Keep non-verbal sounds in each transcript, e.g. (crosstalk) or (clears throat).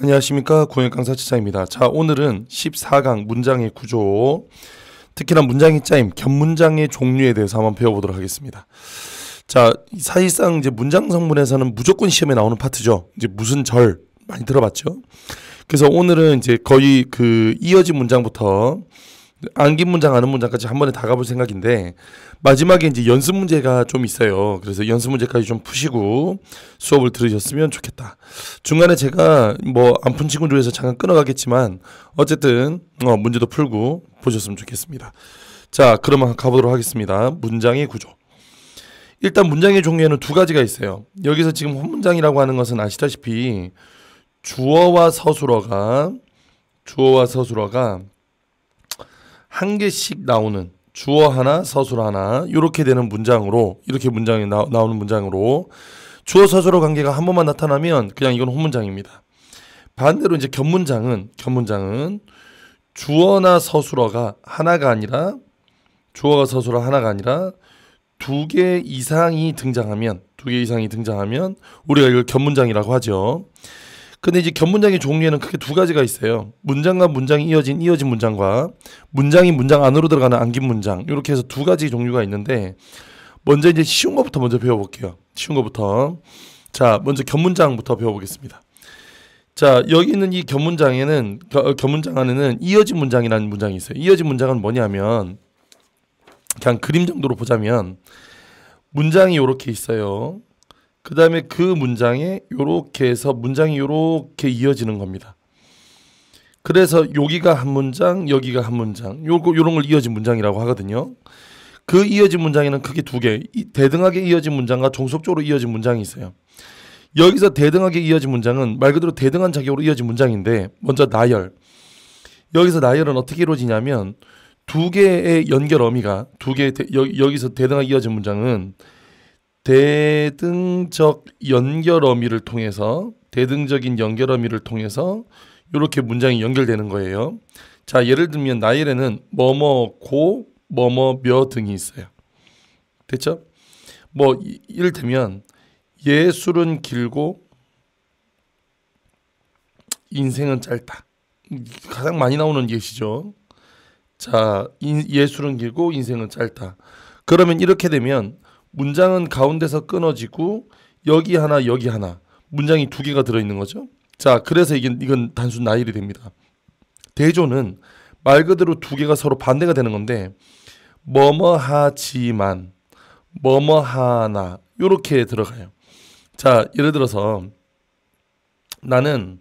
안녕하십니까 구현 강사 치자입니다. 자 오늘은 14강 문장의 구조 특히나 문장의 짜임 견문장의 종류에 대해서 한번 배워보도록 하겠습니다. 자 사실상 이제 문장 성분에서는 무조건 시험에 나오는 파트죠. 이제 무슨 절 많이 들어봤죠. 그래서 오늘은 이제 거의 그 이어진 문장부터 안긴 문장 아는 문장까지 한 번에 다 가볼 생각인데 마지막에 이제 연습 문제가 좀 있어요. 그래서 연습 문제까지 좀 푸시고 수업을 들으셨으면 좋겠다. 중간에 제가 뭐안푼 친구 중에서 잠깐 끊어가겠지만 어쨌든 어, 문제도 풀고 보셨으면 좋겠습니다. 자, 그러면 가보도록 하겠습니다. 문장의 구조. 일단 문장의 종류에는 두 가지가 있어요. 여기서 지금 혼문장이라고 하는 것은 아시다시피 주어와 서술어가 주어와 서술어가 한 개씩 나오는 주어 하나, 서술 하나 이렇게 되는 문장으로 이렇게 문장이 나, 나오는 문장으로 주어 서술어 관계가 한 번만 나타나면 그냥 이건 혼문장입니다. 반대로 이제 견문장은 견문장은 주어나 서술어가 하나가 아니라 주어가 서술어 하나가 아니라 두 개 이상이 등장하면 두 개 이상이 등장하면 우리가 이걸 견문장이라고 하죠. 근데 이제 견문장의 종류에는 크게 두 가지가 있어요. 문장과 문장이 이어진 이어진 문장과 문장이 문장 안으로 들어가는 안긴 문장. 이렇게 해서 두 가지 종류가 있는데 먼저 이제 쉬운 것부터 먼저 배워볼게요. 쉬운 것부터. 자, 먼저 견문장부터 배워보겠습니다. 자, 여기 있는 이 견문장에는 겨, 어, 견문장 안에는 이어진 문장이라는 문장이 있어요. 이어진 문장은 뭐냐면 그냥 그림 정도로 보자면 문장이 이렇게 있어요. 그 다음에 그 문장에 요렇게 해서 문장이 요렇게 이어지는 겁니다. 그래서 여기가 한 문장, 여기가 한 문장, 요거 요런 걸 이어진 문장이라고 하거든요. 그 이어진 문장에는 크게 두 개, 대등하게 이어진 문장과 종속적으로 이어진 문장이 있어요. 여기서 대등하게 이어진 문장은 말 그대로 대등한 자격으로 이어진 문장인데 먼저 나열. 여기서 나열은 어떻게 이루어지냐면 두 개의 연결 어미가 두개 여기서 대등하게 이어진 문장은 대등적 연결 어미를 통해서 대등적인 연결 어미를 통해서 이렇게 문장이 연결되는 거예요. 자, 예를 들면 나일에는 뭐뭐고 뭐뭐며 등이 있어요. 됐죠? 뭐 이를테면 예술은 길고 인생은 짧다. 가장 많이 나오는 예시죠. 자, 인, 예술은 길고 인생은 짧다. 그러면 이렇게 되면 문장은 가운데서 끊어지고 여기 하나 여기 하나 문장이 두 개가 들어 있는 거죠. 자, 그래서 이게 이건 단순 나열이 됩니다. 대조는 말 그대로 두 개가 서로 반대가 되는 건데 뭐뭐하지만 뭐뭐하나 요렇게 들어가요. 자, 예를 들어서 나는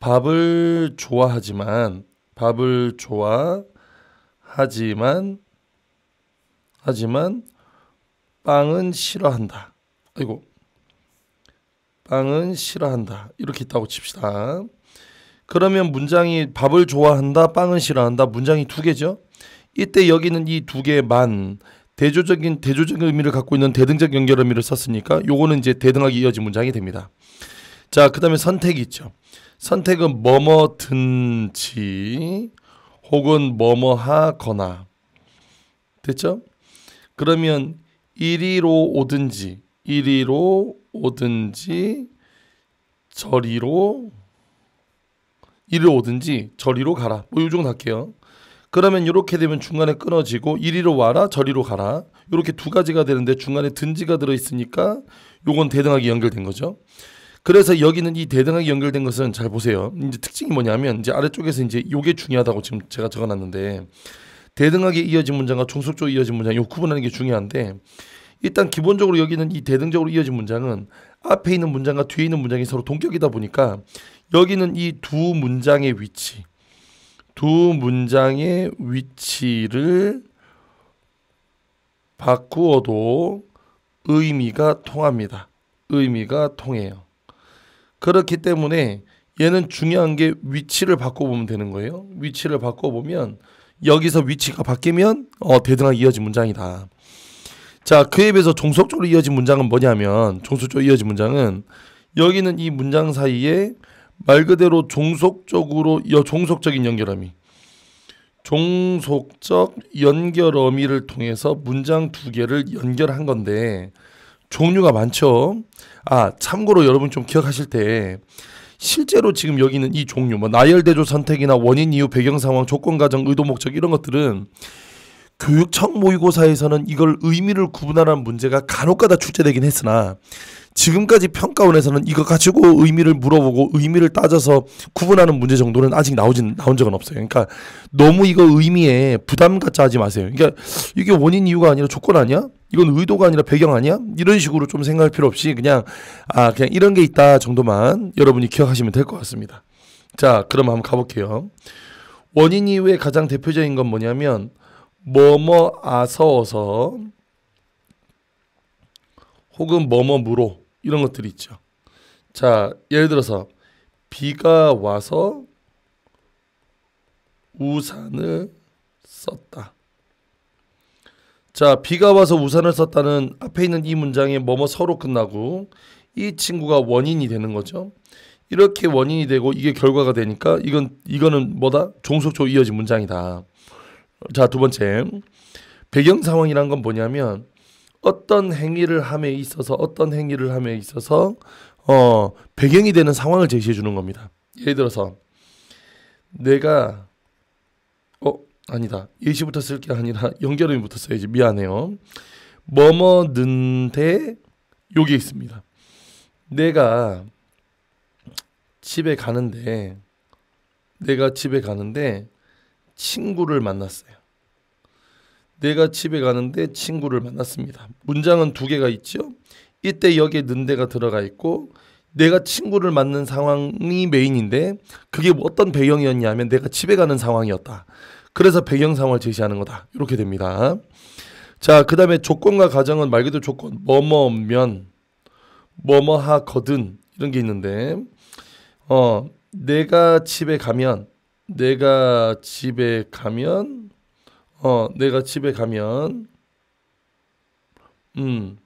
밥을 좋아하지만 밥을 좋아하지만 하지만 빵은 싫어한다. 아이고. 빵은 싫어한다. 이렇게 있다고 칩시다. 그러면 문장이 밥을 좋아한다, 빵은 싫어한다. 문장이 두 개죠. 이때 여기는 이 두 개만 대조적인 대조적인 의미를 갖고 있는 대등적 연결 의미를 썼으니까 요거는 이제 대등하게 이어진 문장이 됩니다. 자, 그다음에 선택이 있죠. 선택은 뭐뭐든지 혹은 뭐뭐하거나 됐죠? 그러면 이리로 오든지 이리로 오든지 저리로 이리로 오든지 저리로 가라. 뭐 요정 도 할게요. 그러면 이렇게 되면 중간에 끊어지고 이리로 와라 저리로 가라. 이렇게 두 가지가 되는데 중간에 든지가 들어 있으니까 요건 대등하게 연결된 거죠. 그래서 여기는 이 대등하게 연결된 것은 잘 보세요. 이제 특징이 뭐냐면 이제 아래쪽에서 이제 요게 중요하다고 지금 제가 적어놨는데 대등하게 이어진 문장과 종속적으로 이어진 문장 요 구분하는 게 중요한데 일단 기본적으로 여기는 이 대등적으로 이어진 문장은 앞에 있는 문장과 뒤에 있는 문장이 서로 동격이다 보니까 여기는 이 두 문장의 위치 두 문장의 위치를 바꾸어도 의미가 통합니다. 의미가 통해요. 그렇기 때문에 얘는 중요한 게 위치를 바꿔보면 되는 거예요. 위치를 바꿔보면 여기서 위치가 바뀌면 어, 대등하게 이어진 문장이다. 자, 그에 비해서 종속적으로 이어진 문장은 뭐냐면 종속적으로 이어진 문장은 여기는 이 문장 사이에 말 그대로 종속적으로 여 종속적인 연결함이 종속적 연결 어미를 통해서 문장 두 개를 연결한 건데 종류가 많죠. 아 참고로 여러분 좀 기억하실 때 실제로 지금 여기는 이 종류 뭐 나열대조 선택이나 원인 이유 배경 상황 조건 가정 의도 목적 이런 것들은 교육청 모의고사에서는 이걸 의미를 구분하라는 문제가 간혹가다 출제되긴 했으나 지금까지 평가원에서는 이거 가지고 의미를 물어보고 의미를 따져서 구분하는 문제 정도는 아직 나오진 나온 적은 없어요. 그러니까 너무 이거 의미에 부담 갖자 하지 마세요. 그러니까 이게 원인 이유가 아니라 조건 아니야? 이건 의도가 아니라 배경 아니야? 이런 식으로 좀 생각할 필요 없이 그냥 아 그냥 이런 게 있다 정도만 여러분이 기억하시면 될 것 같습니다. 자, 그럼 한번 가볼게요. 원인 이후에 가장 대표적인 건 뭐냐면 뭐뭐 아서워서 혹은 뭐뭐무로 이런 것들이 있죠. 자, 예를 들어서 비가 와서 우산을 썼다. 자, 비가 와서 우산을 썼다는 앞에 있는 이 문장에 뭐뭐 서로 끝나고 이 친구가 원인이 되는 거죠. 이렇게 원인이 되고 이게 결과가 되니까 이건 이거는 뭐다? 종속적으로 이어진 문장이다. 자, 두 번째. 배경 상황이란 건 뭐냐면 어떤 행위를 함에 있어서 어떤 행위를 함에 있어서 어, 배경이 되는 상황을 제시해 주는 겁니다. 예를 들어서 내가 어 아니다 예시부터 쓸 게 아니라 (laughs) 연결음부터 써야지 미안해요. 뭐뭐 는데 여기 있습니다. 내가 집에 가는데 내가 집에 가는데 친구를 만났어요. 내가 집에 가는데 친구를 만났습니다. 문장은 두 개가 있죠. 이때 여기에 는데가 들어가 있고 내가 친구를 만난 상황이 메인인데 그게 어떤 배경이었냐면 내가 집에 가는 상황이었다. 그래서 배경 상황을 제시하는 거다. 이렇게 됩니다. 자, 그 다음에 조건과 가정은 말 그대로 조건. 뭐뭐면, 뭐뭐하거든. 이런 게 있는데, 어, 내가 집에 가면, 내가 집에 가면, 어, 내가 집에 가면 음.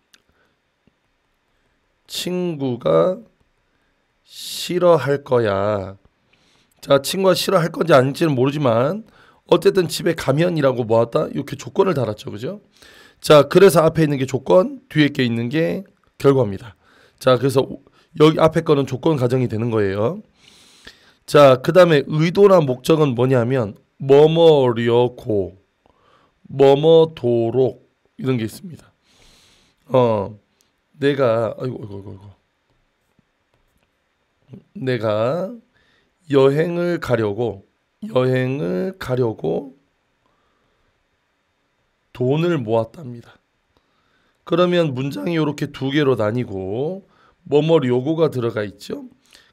친구가 싫어할 거야. 자, 친구가 싫어할 건지 아닌지는 모르지만 어쨌든 집에 가면이라고 모았다. 이렇게 조건을 달았죠. 그죠? 자, 그래서 앞에 있는 게 조건, 뒤에 게 있는 게 결과입니다. 자, 그래서 여기 앞에 거는 조건 가정이 되는 거예요. 자, 그 다음에 의도나 목적은 뭐냐면 뭐뭐려고 뭐뭐도록 이런 게 있습니다. 어, 내가 아이고 아이고 아이고 내가 여행을 가려고 여행을 가려고 돈을 모았답니다. 그러면 문장이 이렇게 두 개로 나뉘고 뭐뭐 요구가 들어가 있죠.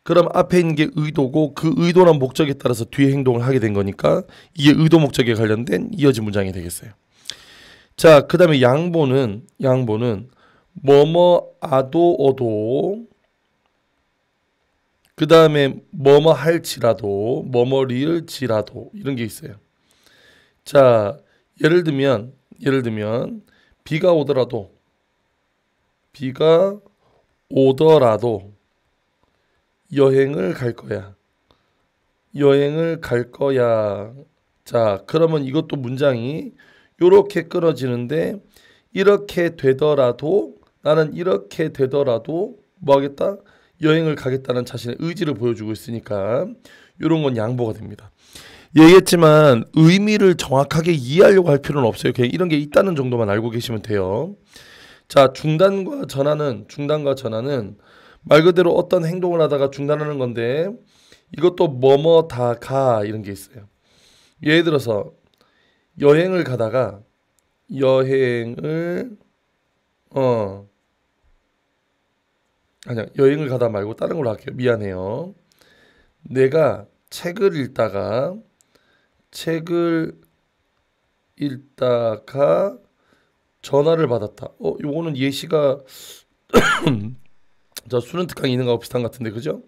그럼 앞에 있는 게 의도고 그 의도란 목적에 따라서 뒤에 행동을 하게 된 거니까 이게 의도 목적에 관련된 이어진 문장이 되겠어요. 자, 그 다음에 양보는 양보는 뭐뭐 아도 오도그 다음에 뭐뭐 할지라도 뭐뭐리을지라도 이런 게 있어요. 자, 예를 들면 예를 들면 비가 오더라도 비가 오더라도 여행을 갈 거야. 여행을 갈 거야. 자, 그러면 이것도 문장이 이렇게 끊어지는데 이렇게 되더라도 나는 이렇게 되더라도 뭐 하겠다? 여행을 가겠다는 자신의 의지를 보여주고 있으니까 이런 건 양보가 됩니다. 얘기했지만 의미를 정확하게 이해하려고 할 필요는 없어요. 그냥 이런 게 있다는 정도만 알고 계시면 돼요. 자, 중단과 전환은 중단과 전환은 말 그대로 어떤 행동을 하다가 중단하는 건데 이것도 뭐뭐 다가 이런 게 있어요. 예를 들어서 여행을 가다가 여행을 어 아니야 여행을 가다 말고 다른 걸로 할게요. 미안해요. 내가 책을 읽다가 책을 읽다가 전화를 받았다. 어, 요거는 예시가 (clears throat) 저 수능 특강 이능하고 비슷한 것 같은데 그죠?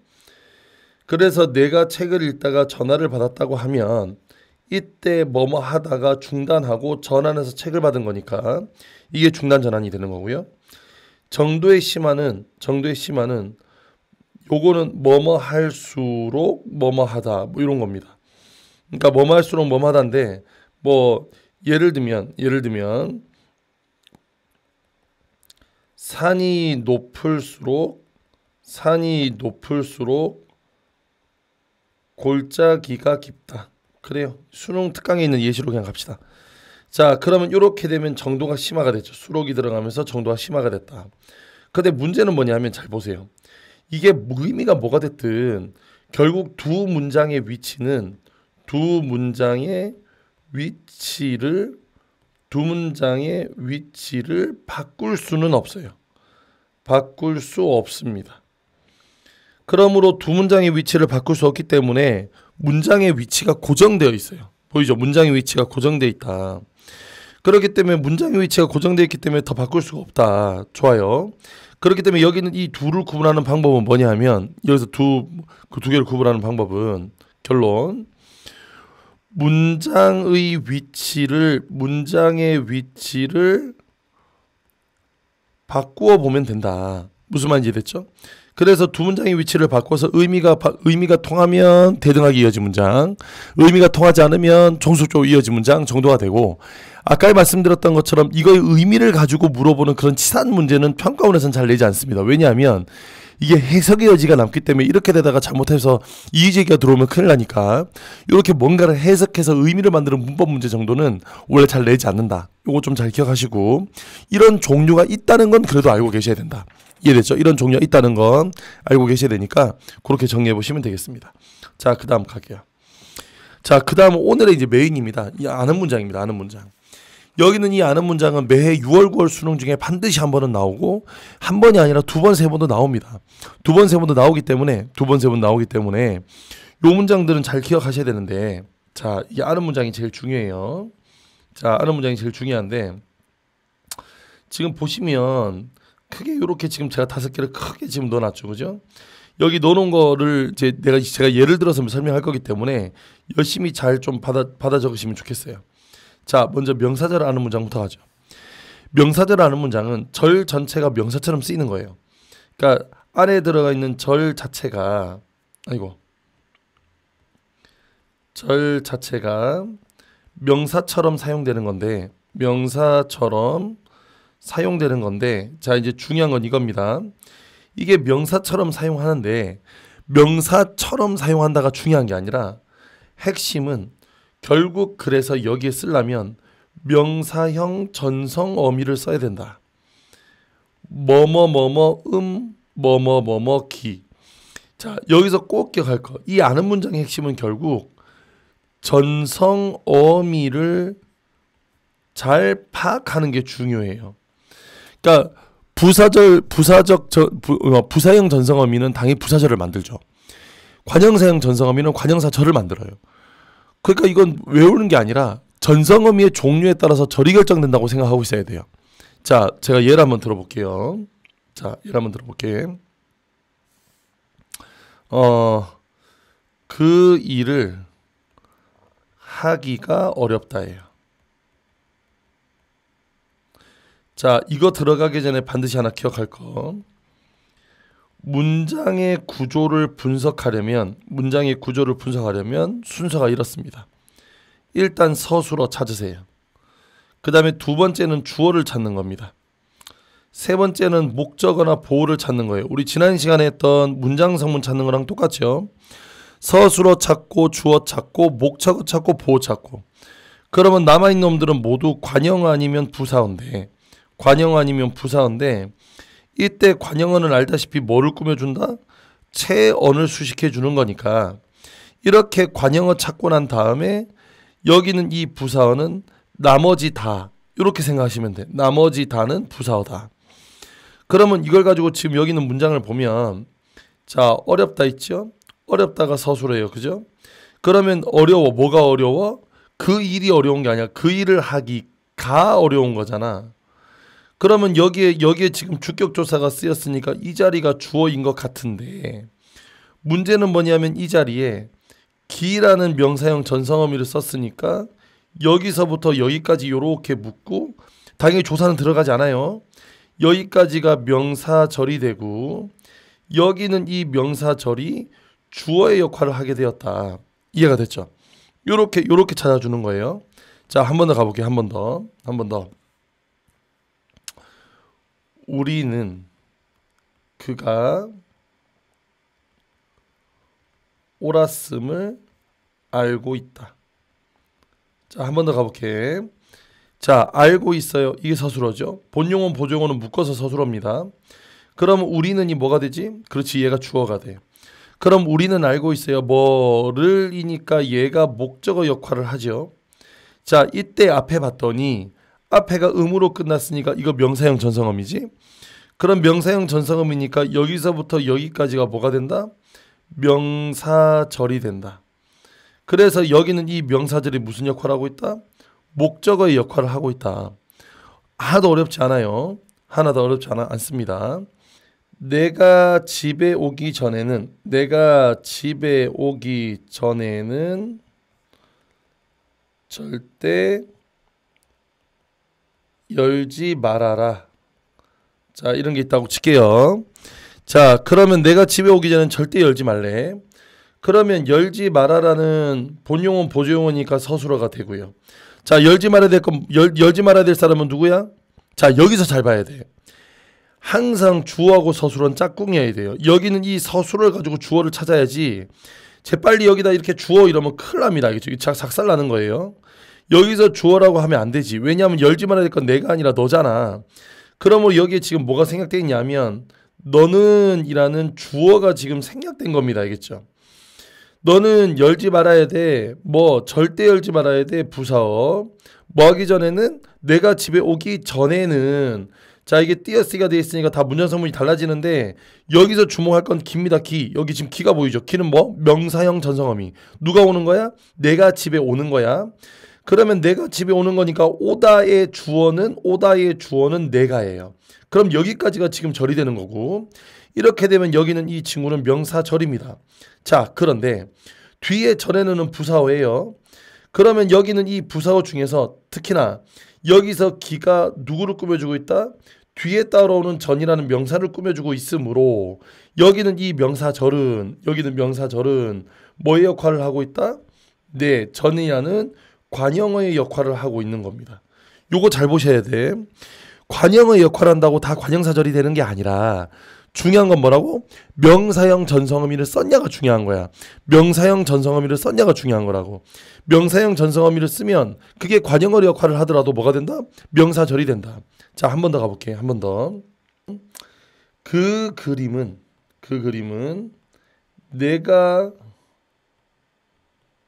그래서 내가 책을 읽다가 전화를 받았다고 하면 이때 뭐뭐 하다가 중단하고 전환해서 책을 받은 거니까 이게 중단 전환이 되는 거고요. 정도의 심화는 정도의 심화는 요거는 뭐뭐 할수록 뭐뭐 하다 뭐 이런 겁니다. 그러니까 뭐뭐 할수록 뭐뭐 하다인데 뭐 예를 들면 예를 들면 산이 높을수록 산이 높을수록 골짜기가 깊다. 그래요. 수능 특강에 있는 예시로 그냥 갑시다. 자 그러면 이렇게 되면 정도가 심화가 됐죠. 수록이 들어가면서 정도가 심화가 됐다. 근데 문제는 뭐냐면 잘 보세요. 이게 의미가 뭐가 됐든 결국 두 문장의 위치는 두 문장의 위치를 두 문장의 위치를 바꿀 수는 없어요. 바꿀 수 없습니다. 그러므로 두 문장의 위치를 바꿀 수 없기 때문에 문장의 위치가 고정되어 있어요. 보이죠? 문장의 위치가 고정되어 있다. 그렇기 때문에 문장의 위치가 고정되어 있기 때문에 더 바꿀 수가 없다. 좋아요. 그렇기 때문에 여기는 이 둘을 구분하는 방법은 뭐냐 하면 여기서 두, 그 두 개를 구분하는 방법은 결론 문장의 위치를 문장의 위치를 바꾸어 보면 된다. 무슨 말인지 됐죠? 그래서 두 문장의 위치를 바꿔서 의미가 의미가 통하면 대등하게 이어진 문장, 의미가 통하지 않으면 종속적으로 이어진 문장 정도가 되고 아까 말씀드렸던 것처럼 이거의 의미를 가지고 물어보는 그런 치산 문제는 평가원에서는 잘 내지 않습니다. 왜냐하면 이게 해석의 여지가 남기 때문에 이렇게 되다가 잘못해서 이의제기가 들어오면 큰일 나니까 이렇게 뭔가를 해석해서 의미를 만드는 문법 문제 정도는 원래 잘 내지 않는다. 요거 좀 잘 기억하시고 이런 종류가 있다는 건 그래도 알고 계셔야 된다. 이해됐죠? 이런 종류가 있다는 건 알고 계셔야 되니까 그렇게 정리해 보시면 되겠습니다. 자, 그 다음 갈게요. 자, 그 다음 오늘의 이제 메인입니다. 이 아는 문장입니다. 아는 문장. 여기는 이 아는 문장은 매해 6월, 9월 수능 중에 반드시 한 번은 나오고 한 번이 아니라 두 번, 세 번도 나옵니다. 두 번, 세 번도 나오기 때문에 두 번, 세 번 나오기 때문에 이 문장들은 잘 기억하셔야 되는데 자, 이 아는 문장이 제일 중요해요. 자, 아는 문장이 제일 중요한데 지금 보시면 크게 이렇게 지금 제가 다섯 개를 크게 지금 넣어놨죠, 그죠? 여기 넣어놓은 거를 이제 내가 제가 예를 들어서 설명할 거기 때문에 열심히 잘 좀 받아 받아 적으시면 좋겠어요. 자, 먼저 명사절라는 문장부터 가죠. 명사절라는 문장은 절 전체가 명사처럼 쓰이는 거예요. 그러니까 안에 들어가 있는 절 자체가 아이고 절 자체가 명사처럼 사용되는 건데 명사처럼 사용되는 건데 자 이제 중요한 건 이겁니다. 이게 명사처럼 사용하는데 명사처럼 사용한다가 중요한 게 아니라 핵심은 결국 그래서 여기에 쓰려면 명사형 전성 어미를 써야 된다. 뭐뭐뭐뭐 음 뭐뭐뭐뭐 기. 자 여기서 꼭 기억할 거. 이 아는 문장의 핵심은 결국 전성 어미를 잘 파악하는 게 중요해요. 그러니까 부사절 부사적 저, 부, 어, 사형 전성어미는 당연히 부사절을 만들죠. 관형사형 전성어미는 관형사절을 만들어요. 그러니까 이건 외우는 게 아니라 전성어미의 종류에 따라서 절이 결정된다고 생각하고 있어야 돼요. 자, 제가 예를 한번 들어볼게요. 자, 예를 한번 들어볼게 어, 그 일을 하기가 어렵다예요. 자, 이거 들어가기 전에 반드시 하나 기억할 거. 문장의 구조를 분석하려면 문장의 구조를 분석하려면 순서가 이렇습니다. 일단 서술어 찾으세요. 그 다음에 두 번째는 주어를 찾는 겁니다. 세 번째는 목적어나 보호를 찾는 거예요. 우리 지난 시간에 했던 문장 성문 찾는 거랑 똑같죠. 서술어 찾고 주어 찾고 목적어 찾고 보호 찾고 그러면 남아있는 놈들은 모두 관형 아니면 부사원데 관영 아니면 부사인데 이때 관영어는 알다시피 뭐를 꾸며준다? 체언을 수식해주는 거니까 이렇게 관영어 찾고 난 다음에 여기는 이 부사어는 나머지 다 이렇게 생각하시면 돼. 나머지 다는 부사어다. 그러면 이걸 가지고 지금 여기 있는 문장을 보면 자 어렵다 있죠? 어렵다가 서술해요. 그죠? 그러면 어려워. 뭐가 어려워? 그 일이 어려운 게 아니야. 그 일을 하기가 어려운 거잖아. 그러면 여기에 여기에 지금 주격 조사가 쓰였으니까 이 자리가 주어인 것 같은데 문제는 뭐냐면 이 자리에 기라는 명사형 전성어미를 썼으니까 여기서부터 여기까지 이렇게 묶고 당연히 조사는 들어가지 않아요. 여기까지가 명사절이 되고 여기는 이 명사절이 주어의 역할을 하게 되었다. 이해가 됐죠? 이렇게 요렇게 찾아주는 거예요. 자, 한 번 더 가볼게요. 한 번 더. 한 번 더. 우리는 그가 옳았음을 알고 있다. 자, 한 번 더 가볼게. 자, 알고 있어요. 이게 서술어죠. 본용어, 보조어는 묶어서 서술어입니다. 그럼 우리는이 뭐가 되지? 그렇지, 얘가 주어가 돼. 그럼 우리는 알고 있어요. 뭐를이니까 얘가 목적어 역할을 하죠. 자, 이때 앞에 봤더니 앞에가 음으로 끝났으니까 이거 명사형 전성음이지. 그럼 명사형 전성음이니까 여기서부터 여기까지가 뭐가 된다? 명사절이 된다. 그래서 여기는 이 명사절이 무슨 역할을 하고 있다? 목적어의 역할을 하고 있다. 하나도 어렵지 않아요. 하나도 어렵지 않아, 않습니다. 내가 집에 오기 전에는 내가 집에 오기 전에는 절대 열지 말아라. 자, 이런 게 있다고 칠게요. 자, 그러면 내가 집에 오기 전에 절대 열지 말래. 그러면 열지 말아라는 본용은 보조용어니까 서술어가 되고요. 자, 열지 말아야 될 건, 열, 열지 말아야 될 사람은 누구야? 자, 여기서 잘 봐야 돼. 항상 주어하고 서술은 짝꿍이어야 돼요. 여기는 이 서술을 가지고 주어를 찾아야지. 재빨리 여기다 이렇게 주어 이러면 큰일 납니다. 그죠? 작살 나는 거예요. 여기서 주어라고 하면 안 되지. 왜냐하면 열지 말아야 될 건 내가 아니라 너잖아. 그러므로 여기에 지금 뭐가 생략돼 있냐면 너는 이라는 주어가 지금 생략된 겁니다. 알겠죠? 너는 열지 말아야 돼. 뭐 절대 열지 말아야 돼. 부사어. 뭐 하기 전에는 내가 집에 오기 전에는 자 이게 띄어쓰기가 돼 있으니까 다 문장성분이 달라지는데 여기서 주목할 건 기입니다 기 여기 지금 기가 보이죠 기는 뭐 명사형 전성어미 누가 오는 거야 내가 집에 오는 거야 그러면 내가 집에 오는 거니까 오다의 주어는 오다의 주어는 내가예요. 그럼 여기까지가 지금 절이 되는 거고 이렇게 되면 여기는 이 친구는 명사절입니다. 자 그런데 뒤에 절에는 부사어예요. 그러면 여기는 이 부사어 중에서 특히나 여기서 기가 누구를 꾸며주고 있다? 뒤에 따라오는 전이라는 명사를 꾸며주고 있으므로 여기는 이 명사절은 여기는 명사절은 뭐의 역할을 하고 있다? 네, 전이라는 관영의 역할을 하고 있는 겁니다. 요거 잘 보셔야 돼. 관영의 역할을 한다고 다 관영사절이 되는 게 아니라 중요한 건 뭐라고? 명사형 전성어미를 썼냐가 중요한 거야. 명사형 전성어미를 썼냐가 중요한 거라고. 명사형 전성어미를 쓰면 그게 관형어 역할을 하더라도 뭐가 된다? 명사절이 된다. 자, 한 번 더 가볼게. 한번 더. 그 그림은 그 그림은 내가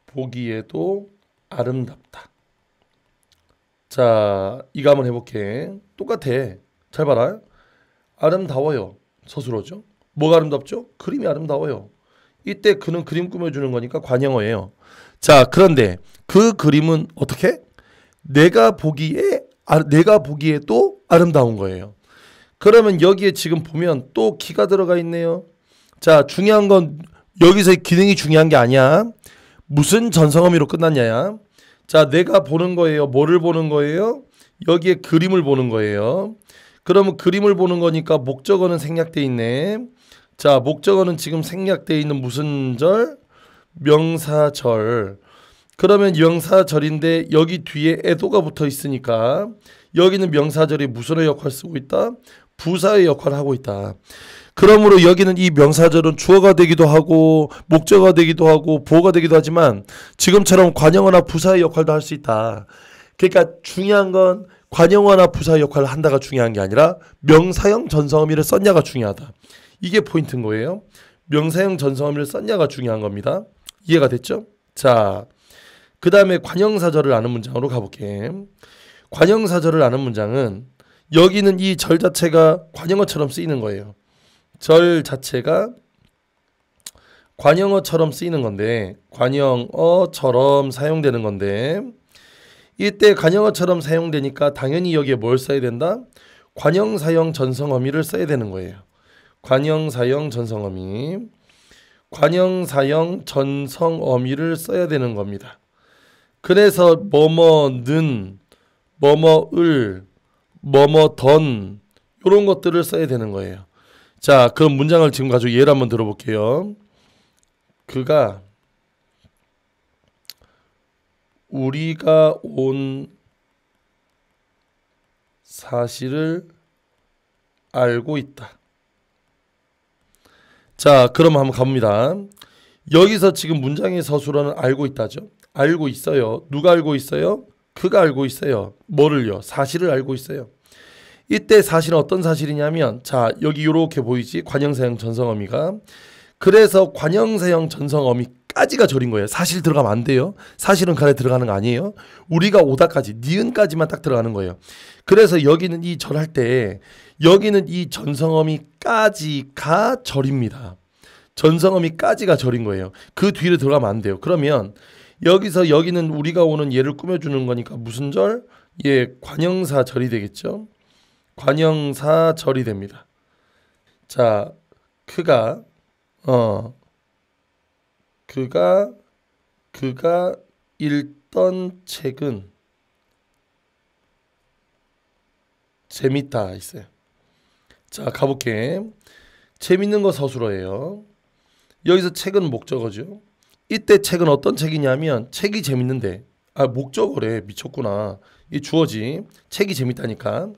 보기에도 아름답다. 자, 이거 한 해볼게. 똑같아. 잘 봐라. 아름다워요. 서술어죠. 뭐가 아름답죠? 그림이 아름다워요. 이때 그는 그림 꾸며주는 거니까 관형어예요. 자, 그런데 그 그림은 어떻게? 내가 보기에 아, 내가 보기에 또 아름다운 거예요. 그러면 여기에 지금 보면 또 키가 들어가 있네요. 자, 중요한 건 여기서의 기능이 중요한 게 아니야. 무슨 전성어미로 끝났냐야. 자, 내가 보는 거예요. 뭐를 보는 거예요? 여기에 그림을 보는 거예요. 그러면 그림을 보는 거니까 목적어는 생략돼 있네. 자, 목적어는 지금 생략돼 있는 무슨 절? 명사절. 그러면 명사절인데 여기 뒤에 애도가 붙어 있으니까 여기는 명사절이 무슨 역할을 쓰고 있다? 부사의 역할을 하고 있다. 그러므로 여기는 이 명사절은 주어가 되기도 하고 목적어가 되기도 하고 보호가 되기도 하지만 지금처럼 관형어나 부사의 역할도 할 수 있다. 그러니까 중요한 건 관형어나 부사의 역할을 한다가 중요한 게 아니라 명사형 전성어미를 썼냐가 중요하다. 이게 포인트인 거예요. 명사형 전성어미를 썼냐가 중요한 겁니다. 이해가 됐죠? 자, 그 다음에 관형사절을 아는 문장으로 가볼게. 관형사절을 아는 문장은 여기는 이 절 자체가 관형어처럼 쓰이는 거예요. 절 자체가 관형어처럼 쓰이는 건데 관형어처럼 사용되는 건데 이때 관형어처럼 사용되니까 당연히 여기에 뭘 써야 된다? 관형사형 전성어미를 써야 되는 거예요. 관형사형 전성어미 관형사형 전성어미를 써야 되는 겁니다. 그래서 뭐뭐는 뭐뭐을 뭐뭐던 이런 것들을 써야 되는 거예요. 자, 그럼 문장을 지금 가지고 예를 한번 들어볼게요. 그가 우리가 온 사실을 알고 있다. 자, 그럼 한번 가봅니다. 여기서 지금 문장의 서술어는 알고 있다죠. 알고 있어요. 누가 알고 있어요? 그가 알고 있어요. 뭐를요? 사실을 알고 있어요. 이때 사실은 어떤 사실이냐면 자 여기 이렇게 보이지 관형사형 전성어미가 그래서 관형사형 전성어미 까지가 절인 거예요. 사실 들어가면 안 돼요. 사실은 간에 들어가는 거 아니에요. 우리가 오다까지 니은까지만 딱 들어가는 거예요. 그래서 여기는 이 절할 때 여기는 이 전성어미까지가 절입니다. 전성어미까지가 절인 거예요. 그 뒤로 들어가면 안 돼요. 그러면 여기서 여기는 우리가 오는 예를 꾸며주는 거니까 무슨 절? 예, 관형사 절이 되겠죠. 관형사 절이 됩니다. 자, 그가 어 그가 그가 읽던 책은 재밌다 있어요. 자, 가볼게. 재밌는 거 서술어예요. 여기서 책은 목적어죠. 이때 책은 어떤 책이냐면 책이 재밌는데 아 목적어래 미쳤구나 이 주어지 책이 재밌다니까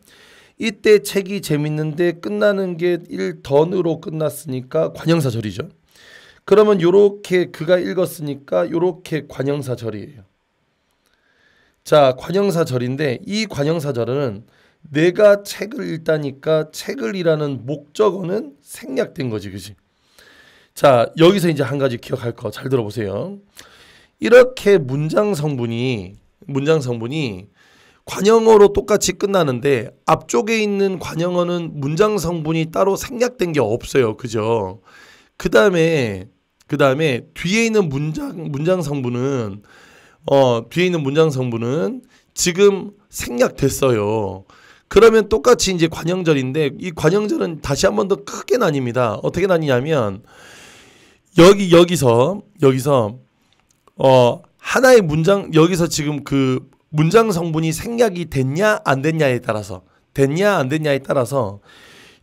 이때 책이 재밌는데 끝나는 게 1던으로 끝났으니까 관형사절이죠. 그러면 요렇게 그가 읽었으니까 요렇게 관형사절이에요. 자, 관형사절인데 이 관형사절은 내가 책을 읽다니까 책을 이라는 목적어는 생략된 거지, 그지? 자, 여기서 이제 한 가지 기억할 거 잘 들어보세요. 이렇게 문장 성분이 문장 성분이 관형어로 똑같이 끝나는데 앞쪽에 있는 관형어는 문장 성분이 따로 생략된 게 없어요. 그죠? 그 다음에, 그 다음에 뒤에 있는 문장, 문장 성분은, 어, 뒤에 있는 문장 성분은 지금 생략됐어요. 그러면 똑같이 이제 관형절인데 이 관형절은 다시 한 번 더 크게 나뉩니다. 어떻게 나뉘냐면 여기 여기서 여기서 어 하나의 문장 여기서 지금 그 문장 성분이 생략이 됐냐 안 됐냐에 따라서 됐냐 안 됐냐에 따라서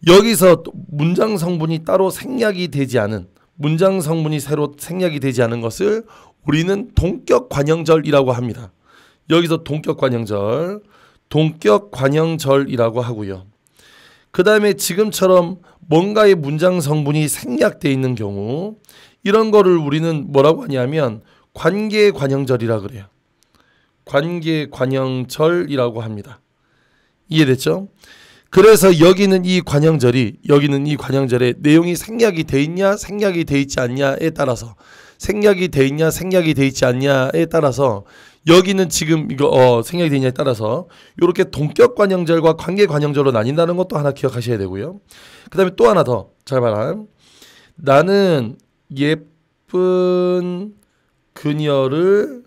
여기서 문장 성분이 따로 생략이 되지 않은 문장 성분이 새로 생략이 되지 않은 것을 우리는 동격 관형절이라고 합니다. 여기서 동격 관형절, 동격 관형절이라고 하고요. 그 다음에 지금처럼 뭔가의 문장 성분이 생략되어 있는 경우 이런 거를 우리는 뭐라고 하냐면 관계 관형절이라 그래요. 관계 관형절이라고 합니다. 이해됐죠? 그래서 여기는 이 관형절이 여기는 이 관형절의 내용이 생략이 돼 있냐 생략이 돼 있지 않냐에 따라서 생략이 돼 있냐 생략이 돼 있지 않냐에 따라서 여기는 지금 이거 어, 생략이 되냐에 따라서 이렇게 동격 관형절과 관계 관형절로 나뉜다는 것도 하나 기억하셔야 되고요. 그다음에 또 하나 더잘 봐라. 나는 예쁜 그녀를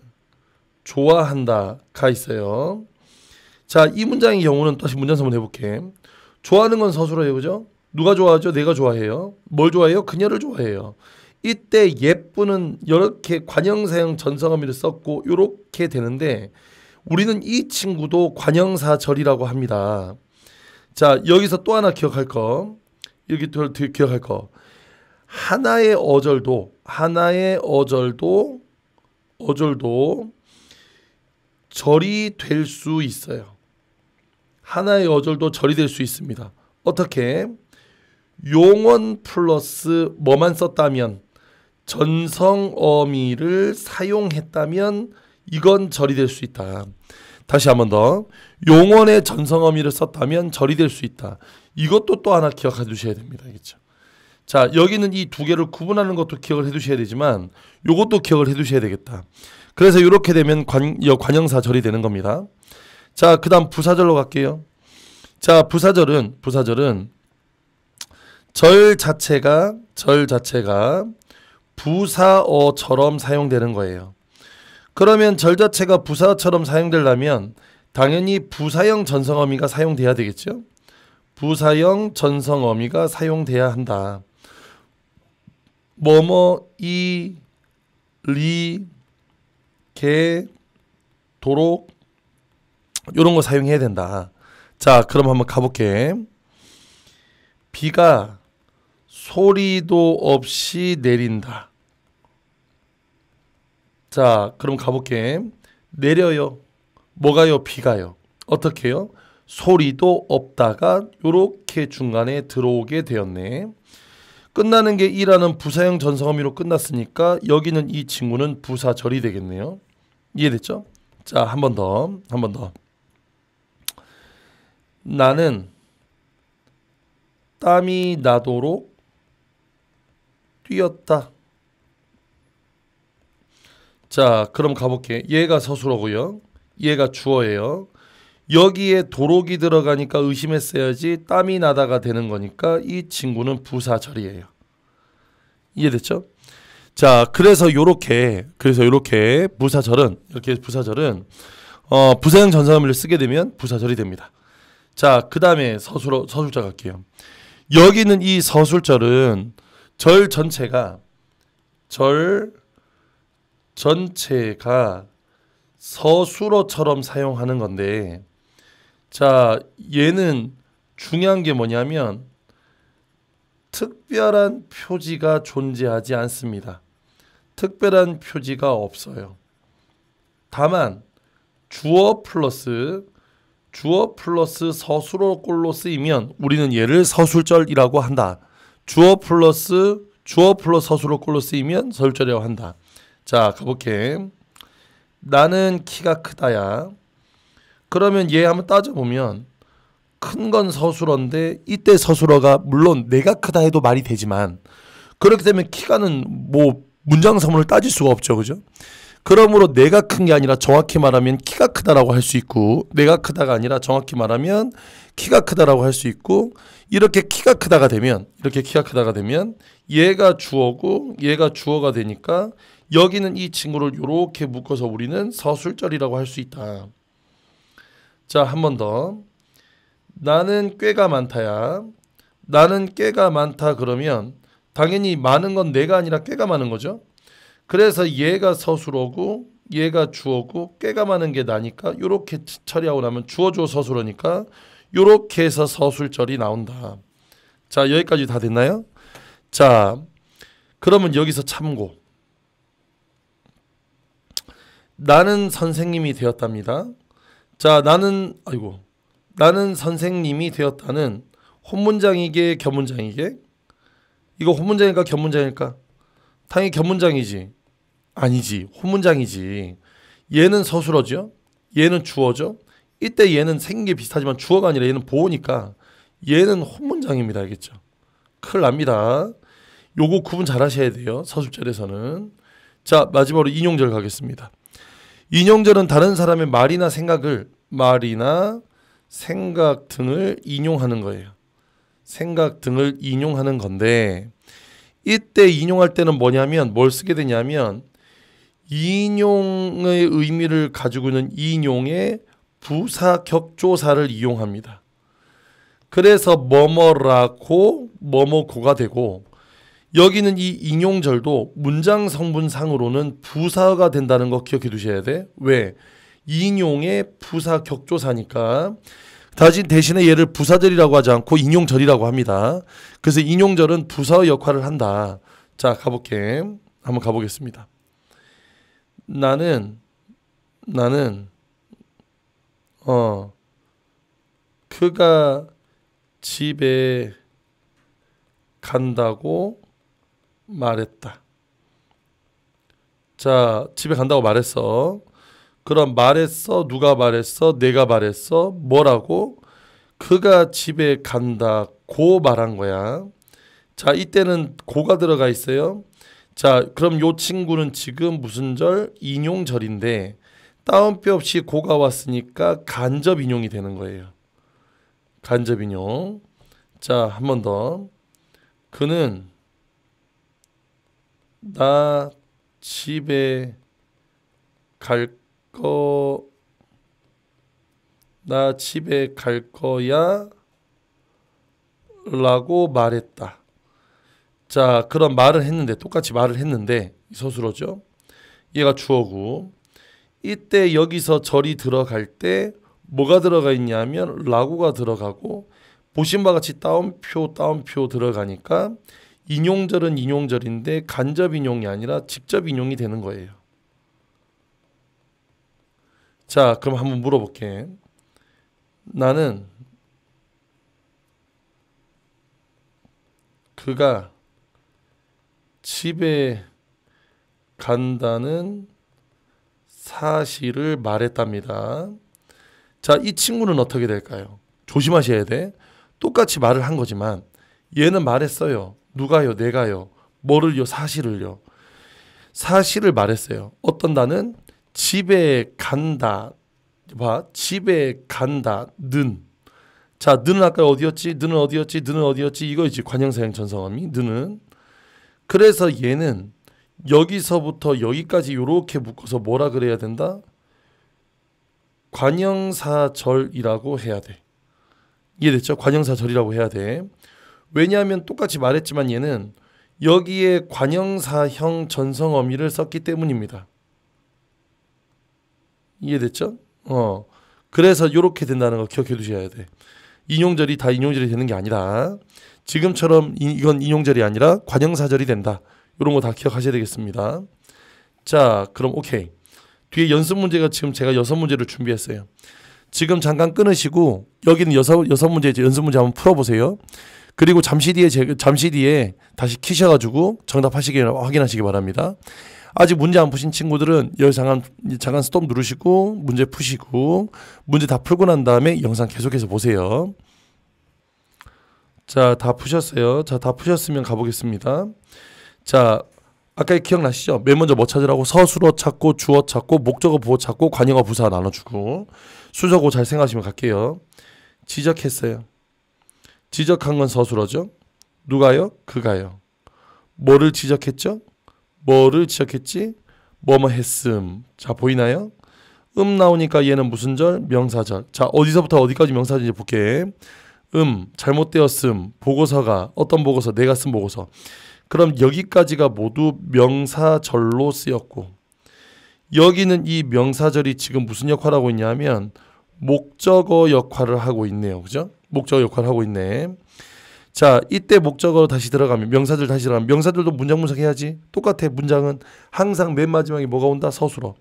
좋아한다가 있어요. 자, 이 문장의 경우는 다시 문장성번 해볼게. 좋아하는 건 서술어예요, 그죠? 누가 좋아하죠? 내가 좋아해요. 뭘 좋아해요? 그녀를 좋아해요. 이때 예쁘는 이렇게 관형사형 전성어미를 썼고 이렇게 되는데 우리는 이 친구도 관형사절이라고 합니다. 자 여기서 또 하나 기억할 거 여기 또 기억할 거 하나의 어절도 하나의 어절도 어절도 절이 될 수 있어요. 하나의 어절도 절이 될 수 있습니다. 어떻게? 용언 플러스 뭐만 썼다면 전성 어미를 사용했다면 이건 절이 될 수 있다. 다시 한 번 더. 용언의 전성 어미를 썼다면 절이 될 수 있다. 이것도 또 하나 기억해 두셔야 됩니다. 그렇죠? 자, 여기는 이 두 개를 구분하는 것도 기억을 해 두셔야 되지만 요것도 기억을 해 두셔야 되겠다. 그래서 이렇게 되면 관, 관형사 절이 되는 겁니다. 자, 그 다음 부사절로 갈게요. 자, 부사절은, 부사절은 절 자체가, 절 자체가 부사어처럼 사용되는 거예요. 그러면 절 자체가 부사처럼 사용되려면 당연히 부사형 전성어미가 사용돼야 되겠죠. 부사형 전성어미가 사용돼야 한다. 뭐뭐 이, 리, 개, 도록 이런 거 사용해야 된다. 자, 그럼 한번 가볼게. 비가 소리도 없이 내린다. 자, 그럼 가볼게. 내려요. 뭐가요? 비가요. 어떻게요? 소리도 없다가 요렇게 중간에 들어오게 되었네. 끝나는 게 이라는 부사형 전성어미로 끝났으니까 여기는 이 친구는 부사절이 되겠네요. 이해됐죠? 자, 한 번 더. 한 번 더. 나는 땀이 나도록 뛰었다. 자, 그럼 가볼게. 얘가 서술어고요. 얘가 주어예요. 여기에 도록이 들어가니까 의심했어야지 땀이 나다가 되는 거니까 이 친구는 부사절이에요. 이해됐죠? 자, 그래서 요렇게 그래서 요렇게 부사절은 이렇게 부사절은 어, 부사형 전사물을 쓰게 되면 부사절이 됩니다. 자, 그다음에 서술어 서술자 갈게요. 여기 있는 이 서술절은 절 전체가 절 전체가 서술어처럼 사용하는 건데 자, 얘는 중요한 게 뭐냐면 특별한 표지가 존재하지 않습니다. 특별한 표지가 없어요. 다만 주어 플러스 주어 플러스 서술어 꼴로 쓰이면 우리는 얘를 서술절이라고 한다. 주어 플러스 주어 플러스 서술어 꼴로 쓰이면 서술절이라고 한다. 자 가볼게. 나는 키가 크다야. 그러면 얘 한번 따져보면 큰 건 서술어인데 이때 서술어가 물론 내가 크다 해도 말이 되지만 그렇게 되면 키가는 뭐 문장 사문을 따질 수가 없죠. 그죠? 그러므로 내가 큰 게 아니라 정확히 말하면 키가 크다라고 할 수 있고 내가 크다가 아니라 정확히 말하면 키가 크다라고 할 수 있고 이렇게 키가 크다가 되면 이렇게 키가 크다가 되면 얘가 주어고 얘가 주어가 되니까 여기는 이 친구를 이렇게 묶어서 우리는 서술절이라고 할 수 있다. 자, 한 번 더. 나는 꾀가 많다야. 나는 꾀가 많다 그러면 당연히 많은 건 내가 아니라 꽤가 많은 거죠. 그래서 얘가 서술어고 얘가 주어고 꽤가 많은 게 나니까 이렇게 처리하고 나면 주어주어 서술어니까 이렇게 해서 서술절이 나온다. 자 여기까지 다 됐나요? 자 그러면 여기서 참고 나는 선생님이 되었답니다. 자 나는 아이고 나는 선생님이 되었다는 혼문장이게 겸문장이게 이거 혼문장일까 견문장일까? 당연히 견문장이지. 아니지. 혼문장이지. 얘는 서술어죠. 얘는 주어죠. 이때 얘는 생긴 게 비슷하지만 주어가 아니라 얘는 보호니까 얘는 혼문장입니다. 알겠죠? 큰일 납니다. 요거 구분 잘 하셔야 돼요. 서술절에서는. 자, 마지막으로 인용절 가겠습니다. 인용절은 다른 사람의 말이나 생각을 말이나 생각 등을 인용하는 거예요. 생각 등을 인용하는 건데 이때 인용할 때는 뭐냐면 뭘 쓰게 되냐면 인용의 의미를 가지고 있는 인용의 부사 격조사를 이용합니다. 그래서 뭐뭐라고 뭐뭐고가 되고 여기는 이 인용절도 문장 성분상으로는 부사가 된다는 거 기억해 두셔야 돼. 왜? 인용의 부사 격조사니까 다진 대신에 얘를 부사절이라고 하지 않고 인용절이라고 합니다. 그래서 인용절은 부사의 역할을 한다. 자, 가볼게. 한번 가보겠습니다. 나는 나는 어 그가 집에 간다고 말했다. 자, 집에 간다고 말했어. 그럼 말했어? 누가 말했어? 내가 말했어? 뭐라고? 그가 집에 간다. 고 말한 거야. 자, 이때는 고가 들어가 있어요. 자, 그럼 요 친구는 지금 무슨 절? 인용절인데 따옴표 없이 고가 왔으니까 간접 인용이 되는 거예요. 간접 인용. 자, 한 번 더. 그는 나 집에 갈까 거, 나 집에 갈 거야 라고 말했다. 자, 그런 말을 했는데, 똑같이 말을 했는데, 서술어죠. 얘가 주어고, 이때 여기서 절이 들어갈 때 뭐가 들어가 있냐면 라고가 들어가고 보신 바 같이 따옴표 따옴표 들어가니까 인용절은 인용절인데 간접 인용이 아니라 직접 인용이 되는 거예요. 자, 그럼 한번 물어볼게. 나는 그가 집에 간다는 사실을 말했답니다. 자, 이 친구는 어떻게 될까요? 조심하셔야 돼. 똑같이 말을 한 거지만 얘는 말했어요. 누가요? 내가요. 뭐를요? 사실을요. 사실을 말했어요. 어떤 나는 집에 간다. 봐. 집에 간다. 는. 자, 는은 아까 어디였지? 는은 어디였지? 는은 어디였지? 이거이지 관형사형 전성함이 는은. 그래서 얘는 여기서부터 여기까지 요렇게 묶어서 뭐라 그래야 된다? 관형사절이라고 해야 돼. 이해됐죠? 관형사절이라고 해야 돼. 왜냐하면 똑같이 말했지만 얘는 여기에 관형사형 전성어미를 썼기 때문입니다. 이해됐죠? 어. 그래서 이렇게 된다는 거 기억해 두셔야 돼. 인용절이 다 인용절이 되는 게 아니라 지금처럼 이, 이건 인용절이 아니라 관형사절이 된다. 이런 거 다 기억하셔야 되겠습니다. 자, 그럼 오케이. 뒤에 연습 문제가 지금 제가 여섯 문제를 준비했어요. 지금 잠깐 끊으시고 여기는 여섯 여섯 문제 제 연습 문제 한번 풀어보세요. 그리고 잠시 뒤에 제, 잠시 뒤에 다시 키셔가지고 정답 하시기 확인하시기 바랍니다. 아직 문제 안 푸신 친구들은 여기 잠깐, 잠깐 스톱 누르시고 문제 푸시고 문제 다 풀고 난 다음에 영상 계속해서 보세요. 자, 다 푸셨어요. 자, 다 푸셨으면 가보겠습니다. 자, 아까 기억나시죠? 맨 먼저 뭐 찾으라고 서술어 찾고 주어 찾고 목적어 부호 찾고 관용어 부사 나눠주고 수저고 잘 생각하시면 갈게요. 지적했어요. 지적한 건 서술어죠. 누가요? 그가요. 뭐를 지적했죠? 뭐를 지적했지? 뭐뭐 했음. 자 보이나요? 음 나오니까 얘는 무슨 절? 명사절. 자 어디서부터 어디까지 명사절인지 볼게. 음 잘못되었음. 보고서가 어떤 보고서? 내가 쓴 보고서. 그럼 여기까지가 모두 명사절로 쓰였고 여기는 이 명사절이 지금 무슨 역할을 하고 있냐면 목적어 역할을 하고 있네요. 그죠? 목적어 역할을 하고 있네. 자, 이때 목적어로 다시 들어가면 명사들 다시 들어가면 명사들도 문장 분석해야지. 똑같아. 문장은 항상 맨 마지막에 뭐가 온다? 서술어.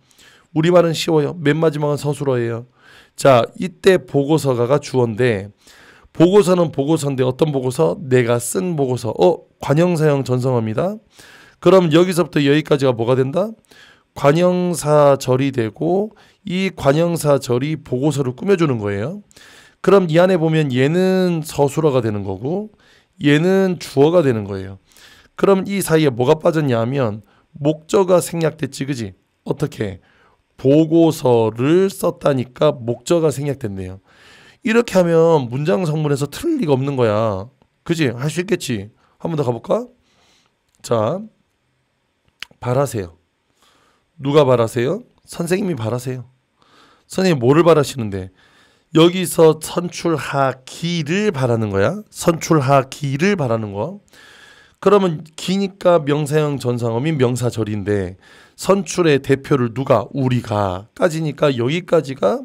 우리말은 쉬워요. 맨 마지막은 서술어예요. 자, 이때 보고서가가 주어인데 보고서는 보고서인데 어떤 보고서? 내가 쓴 보고서. 어, 관형사형 전성어입니다. 그럼 여기서부터 여기까지가 뭐가 된다? 관형사절이 되고 이 관형사절이 보고서를 꾸며주는 거예요. 그럼 이 안에 보면 얘는 서술어가 되는 거고 얘는 주어가 되는 거예요. 그럼 이 사이에 뭐가 빠졌냐면 목적어 생략됐지 그지? 어떻게? 보고서를 썼다니까 목적어 생략됐네요. 이렇게 하면 문장 성분에서 틀릴 리가 없는 거야. 그지? 할 수 있겠지? 한 번 더 가볼까? 자, 바라세요. 누가 바라세요? 선생님이 바라세요. 선생님 뭐를 바라시는데? 여기서 선출하기를 바라는 거야. 선출하기를 바라는 거. 그러면 기니까 명사형 전상어이 명사절인데 선출의 대표를 누가 우리가 까지니까 여기까지가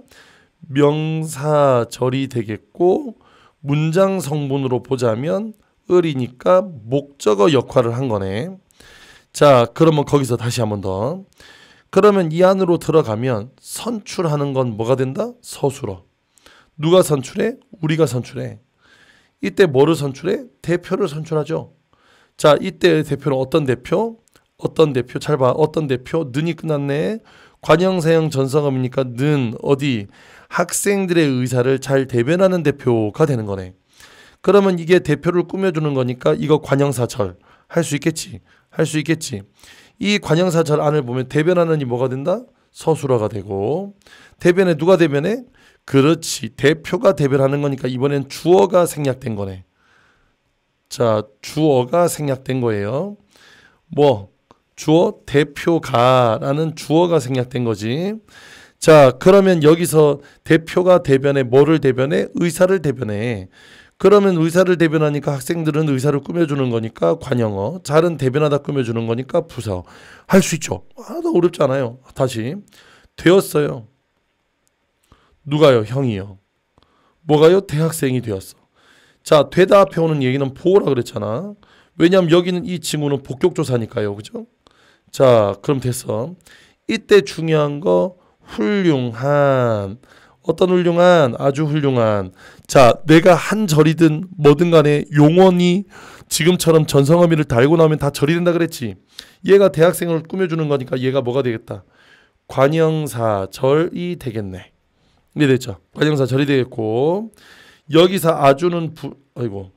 명사절이 되겠고 문장 성분으로 보자면 을이니까 목적어 역할을 한 거네. 자 그러면 거기서 다시 한번 더. 그러면 이 안으로 들어가면 선출하는 건 뭐가 된다? 서술어. 누가 선출해? 우리가 선출해. 이때 뭐를 선출해? 대표를 선출하죠. 자, 이때 대표는 어떤 대표? 어떤 대표? 잘 봐. 어떤 대표? 는이 끝났네. 관영사형 전성함이니까 는 어디 학생들의 의사를 잘 대변하는 대표가 되는 거네. 그러면 이게 대표를 꾸며주는 거니까 이거 관영사절할 수 있겠지. 할 수 있겠지. 이관영사절 안을 보면 대변하는 이 뭐가 된다? 서술어가 되고 대변에 누가 대변해? 그렇지. 대표가 대변하는 거니까 이번엔 주어가 생략된 거네. 자, 주어가 생략된 거예요. 뭐 주어 대표가라는 주어가 생략된 거지. 자, 그러면 여기서 대표가 대변해 뭐를 대변해? 의사를 대변해. 그러면 의사를 대변하니까 학생들은 의사를 꾸며주는 거니까 관영어, 잘은 대변하다 꾸며주는 거니까 부사어. 할수 있죠. 하나도 아, 어렵지 않아요. 다시 되었어요. 누가요? 형이요. 뭐가요? 대학생이 되었어. 자, 되다 앞에 오는 얘기는 보호라 그랬잖아. 왜냐면 여기는 이 친구는 복격조사니까요. 그죠? 자, 그럼 됐어. 이때 중요한 거 훌륭한 어떤 훌륭한 아주 훌륭한 자 내가 한 절이든 뭐든 간에 용원이 지금처럼 전성어미를 달고 나오면 다 절이 된다 그랬지 얘가 대학생을 꾸며주는 거니까 얘가 뭐가 되겠다 관형사 절이 되겠네 이게 됐죠. 과정사 절이 되겠고 여기서 아주는 부 아이고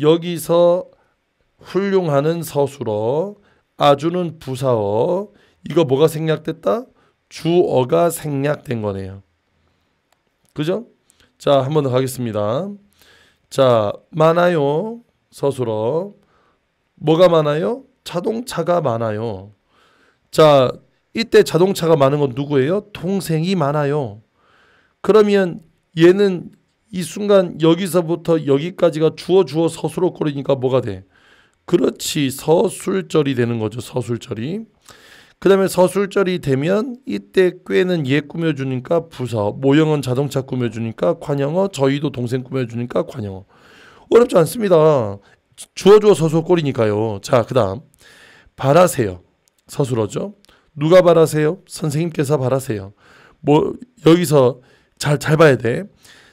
여기서 훌륭하는 서술어 아주는 부사어 이거 뭐가 생략됐다? 주어가 생략된 거네요. 그죠? 자, 한 번 더 가겠습니다. 자, 많아요. 서술어. 뭐가 많아요? 자동차가 많아요. 자, 이때 자동차가 많은 건 누구예요? 동생이 많아요. 그러면 얘는 이 순간 여기서부터 여기까지가 주어 주어 서술어 꼬리니까 뭐가 돼? 그렇지 서술절이 되는 거죠 서술절이 그 다음에 서술절이 되면 이때 꾀는 얘 꾸며주니까 부서 모형은 자동차 꾸며주니까 관영어 저희도 동생 꾸며주니까 관영어 어렵지 않습니다 주어 주어 서술어 꼬리니까요 자그 다음 바라세요 서술어죠 누가 바라세요? 선생님께서 바라세요 뭐 여기서 잘, 잘 봐야 돼.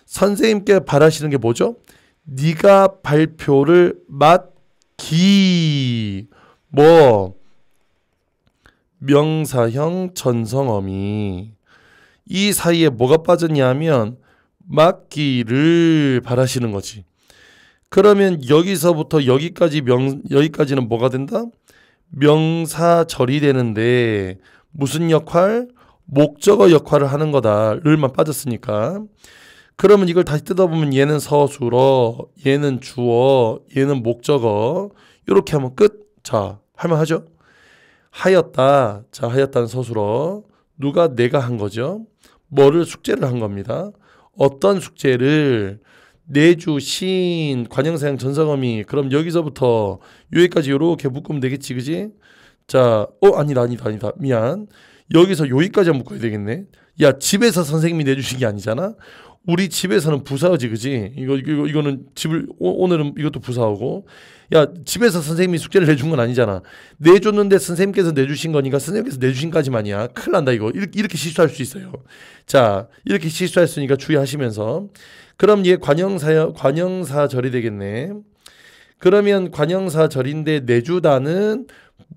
선생님께 바라시는 게 뭐죠? 네가 발표를 맡기 뭐 명사형 전성어미 이 사이에 뭐가 빠졌냐면 맡기를 바라시는 거지. 그러면 여기서부터 여기까지 명 여기까지는 뭐가 된다? 명사절이 되는데 무슨 역할? 목적어 역할을 하는 거다를만 빠졌으니까 그러면 이걸 다시 뜯어보면 얘는 서술어, 얘는 주어, 얘는 목적어 이렇게 하면 끝. 자, 할만하죠? 하였다. 자, 하였다는 서술어. 누가 내가 한 거죠? 뭐를 숙제를 한 겁니다. 어떤 숙제를 내주 시인 관형사형 전사검이 그럼 여기서부터 여기까지 이렇게 묶으면 되겠지 그지? 자, 어 아니다 아니다 아니다 미안 여기서 여기까지 한번 묶어야 되겠네. 야 집에서 선생님이 내주신 게 아니잖아. 우리 집에서는 부사어지 그지? 이거 이거 이거는 집을 오, 늘은 이것도 부사어고. 야 집에서 선생님이 숙제를 내준 건 아니잖아. 내줬는데 선생님께서 내주신 거니까 선생님께서 내주신까지만이야. 큰일 난다 이거. 이렇게, 이렇게 실수할 수 있어요. 자 이렇게 실수했으니까 주의하시면서. 그럼 얘 관형사 관형사절이 되겠네. 그러면 관형사절인데 내주다는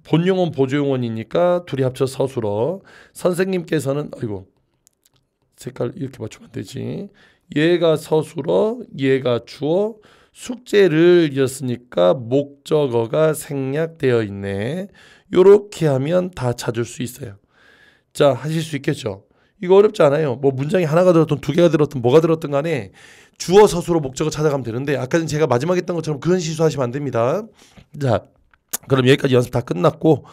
본용원 보조용원이니까 둘이 합쳐 서술어 선생님께서는 아이고 색깔 이렇게 맞추면 되지 얘가 서술어 얘가 주어 숙제를 이었으니까 목적어가 생략되어 있네 요렇게 하면 다 찾을 수 있어요 자 하실 수 있겠죠 이거 어렵지 않아요 뭐 문장이 하나가 들었든 두 개가 들었든 뭐가 들었든 간에 주어 서술어 목적어 찾아가면 되는데 아까 전 제가 마지막에 했던 것처럼 그런 실수하시면 안 됩니다 자 그럼 여기까지 연습 다 끝났고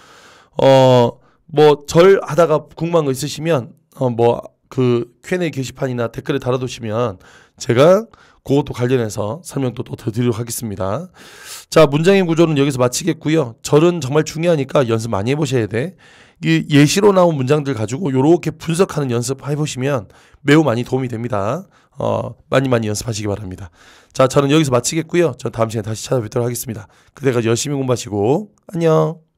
어 뭐 절 하다가 궁금한 거 있으시면 어 뭐그 Q&A 게시판이나 댓글에 달아두시면 제가 그것도 관련해서 설명도 또 드리도록 하겠습니다. 자 문장의 구조는 여기서 마치겠고요. 절은 정말 중요하니까 연습 많이 해보셔야 돼. 이 예시로 나온 문장들 가지고 이렇게 분석하는 연습 해보시면 매우 많이 도움이 됩니다. 어, 많이 많이 연습하시기 바랍니다. 자, 저는 여기서 마치겠고요. 저 다음 시간에 다시 찾아뵙도록 하겠습니다. 그때까지 열심히 공부하시고 안녕.